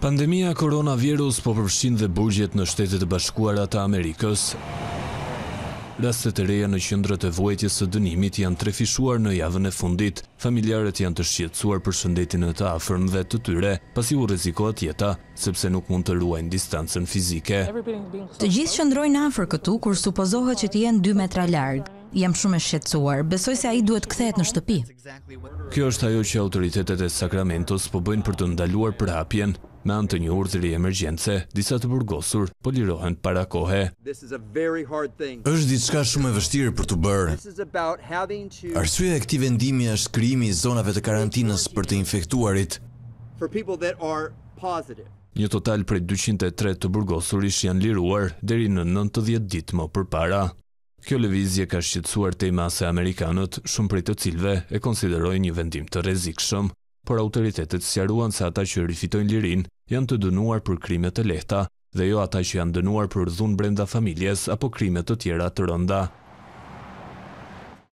Pandemia koronavirus po përshin dhe burgjet në shtetet e bashkuarat të Amerikës. Rastet e reja në qëndrët e vojtjes së dënimit janë trefishuar në javën e fundit. Familjarët janë të shqetsuar për shëndetin e të afrën dhe të tyre, pasi u reziko atjeta, sepse nuk mund të ruajnë distancën fizike. Të gjithë qëndrojnë afër këtu, kur supozohë që t'jenë 2 metra largë jam shumë e shqetsuar, besoj se a i duhet këthejt në shtëpi. Kjo është ajo që autoritetet e Sakramentos po bëjnë për të ndaluar për hapjen, me antë një urdhëri emergjense, disa të burgosur, po lirohen para kohe. Êshtë ditë shka shumë e vështirë për të bërë. Arsuja e këti vendimi është krimi i zonave të karantinës për të infektuarit. Një total për 203 të burgosur ishë janë liruar deri në 90 ditë më për para kjo levizje ka shqetsuar te mase Amerikanët, shumë prej të cilve e konsideroj një vendim të shumë, por autoritetet sjaruan se ata që rifitojnë lirin janë të dënuar për krimet të lehta dhe jo ata që janë dënuar për dhunë brenda familjes apo krimet të tjera të rënda.